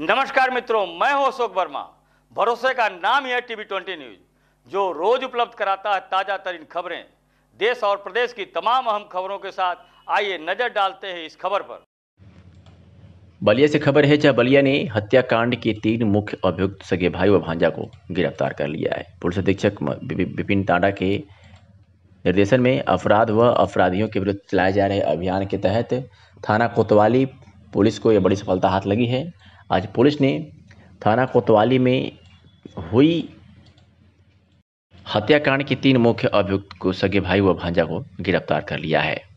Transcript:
नमस्कार मित्रों मैं हूं अशोक वर्मा भरोसे का नाम है टीवी ट्वेंटी न्यूज जो रोज उपलब्ध कराता है ताजा तरीन खबरें देश और प्रदेश की तमाम अहम खबरों के साथ आइए नजर डालते हैं इस खबर पर बलिया से खबर है जहां बलिया ने हत्याकांड के तीन मुख्य अभियुक्त सगे भाई व भांजा को गिरफ्तार कर लिया है पुलिस अधीक्षक विपिन टांडा के निर्देशन में अपराध व अपराधियों के विरुद्ध चलाए जा रहे अभियान के तहत थाना कोतवाली पुलिस को यह बड़ी सफलता हाथ लगी है आज पुलिस ने थाना कोतवाली में हुई हत्याकांड के तीन मुख्य अभियुक्त को सगे भाई व भांजा को गिरफ्तार कर लिया है